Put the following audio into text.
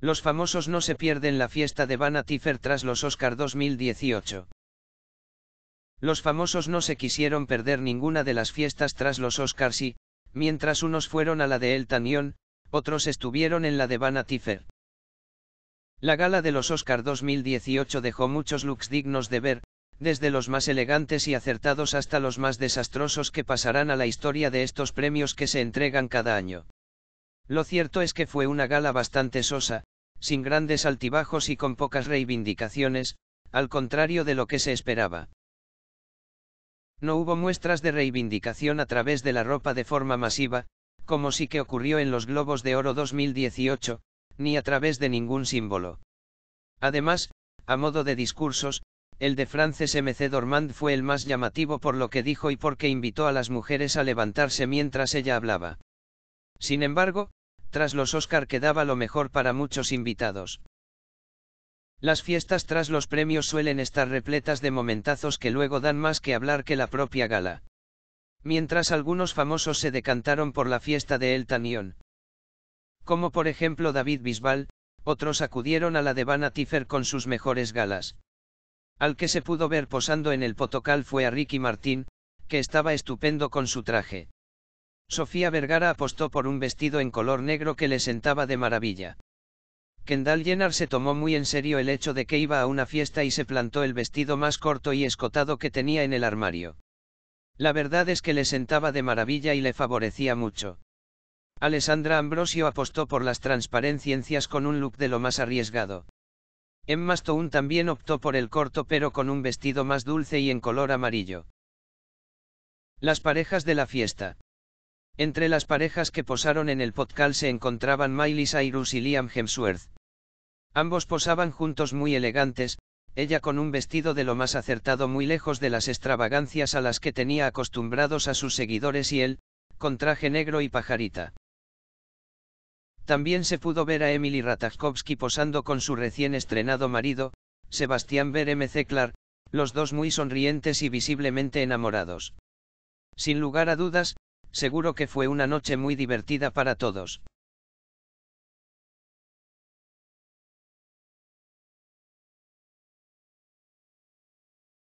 Los famosos no se pierden la fiesta de Vanity Fair tras los Oscar 2018. Los famosos no se quisieron perder ninguna de las fiestas tras los Oscars y, mientras unos fueron a la de El John, otros estuvieron en la de Vanity Fair. La gala de los Oscar 2018 dejó muchos looks dignos de ver, desde los más elegantes y acertados hasta los más desastrosos que pasarán a la historia de estos premios que se entregan cada año. Lo cierto es que fue una gala bastante sosa, sin grandes altibajos y con pocas reivindicaciones, al contrario de lo que se esperaba. No hubo muestras de reivindicación a través de la ropa de forma masiva, como sí que ocurrió en los Globos de Oro 2018, ni a través de ningún símbolo. Además, a modo de discursos, el de Frances M.C. Dormand fue el más llamativo por lo que dijo y porque invitó a las mujeres a levantarse mientras ella hablaba. Sin embargo, tras los Oscar quedaba lo mejor para muchos invitados. Las fiestas tras los premios suelen estar repletas de momentazos que luego dan más que hablar que la propia gala. Mientras algunos famosos se decantaron por la fiesta de El Tanión. Como por ejemplo David Bisbal, otros acudieron a la de Van Tiffer con sus mejores galas. Al que se pudo ver posando en el potocal fue a Ricky Martín, que estaba estupendo con su traje. Sofía Vergara apostó por un vestido en color negro que le sentaba de maravilla. Kendall Jenner se tomó muy en serio el hecho de que iba a una fiesta y se plantó el vestido más corto y escotado que tenía en el armario. La verdad es que le sentaba de maravilla y le favorecía mucho. Alessandra Ambrosio apostó por las transparencias con un look de lo más arriesgado. Emma Stone también optó por el corto pero con un vestido más dulce y en color amarillo. Las parejas de la fiesta. Entre las parejas que posaron en el podcast se encontraban Miley Cyrus y Liam Hemsworth. Ambos posaban juntos muy elegantes, ella con un vestido de lo más acertado muy lejos de las extravagancias a las que tenía acostumbrados a sus seguidores y él, con traje negro y pajarita. También se pudo ver a Emily Ratajkowski posando con su recién estrenado marido, Sebastián Ver los dos muy sonrientes y visiblemente enamorados. Sin lugar a dudas, Seguro que fue una noche muy divertida para todos.